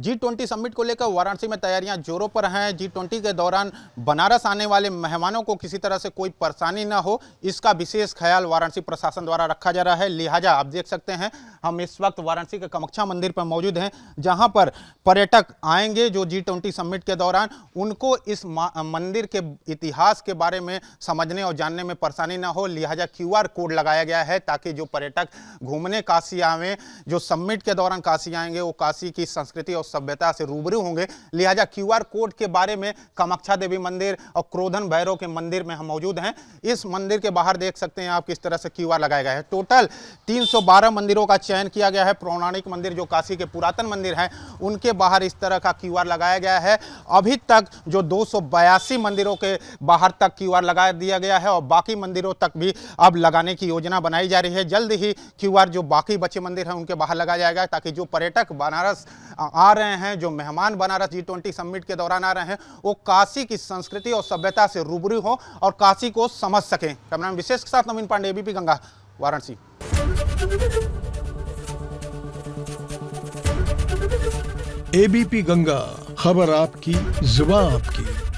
G twenty summit को लेकर वाराणसी में तैयारियां जोरों पर हैं जी ट्वेंटी के दौरान बनारस आने वाले मेहमानों को किसी तरह से कोई परेशानी ना हो इसका विशेष ख्याल वाराणसी प्रशासन द्वारा रखा जा रहा है लिहाजा आप देख सकते हैं हम इस वक्त वाराणसी के कमक्षा मंदिर पर मौजूद हैं जहां पर पर्यटक आएंगे जो जी ट्वेंटी समिट के दौरान उनको इस मंदिर के इतिहास के बारे में समझने और जानने में परेशानी ना हो लिहाजा क्यू कोड लगाया गया है ताकि जो पर्यटक घूमने काशी आवें जो समिट के दौरान काशी आएंगे वो काशी की संस्कृति और और सभ्यता से रूबरू होंगे लिहाजा क्यूआर कोड के बारे में कामाक्षा देवी मंदिर और क्रोधन भैरव के मंदिर में हम मौजूद हैं इस मंदिर के बाहर देख सकते हैं आप किस तरह से क्यूआर लगाया गया है टोटल 312 मंदिरों का चयन किया गया है पौराणिक मंदिर जो काशी के पुरातन मंदिर हैं उनके बाहर इस तरह का क्यूआर लगाया गया है अभी तक जो दो मंदिरों के बाहर तक क्यू लगा दिया गया है और बाकी मंदिरों तक भी अब लगाने की योजना बनाई जा रही है जल्द ही क्यू जो बाकी बचे मंदिर हैं उनके बाहर लगाया जाएगा ताकि जो पर्यटक बनारस आ आ रहे हैं जो मेहमान बनारस जी ट्वेंटी समिट के दौरान आ रहे हैं वो काशी की संस्कृति और सभ्यता से रूबरू हो और काशी को समझ सकें कैमरा विशेष के साथ नवीन पांडे एबीपी गंगा वाराणसी एबीपी गंगा खबर आपकी जुबा आपकी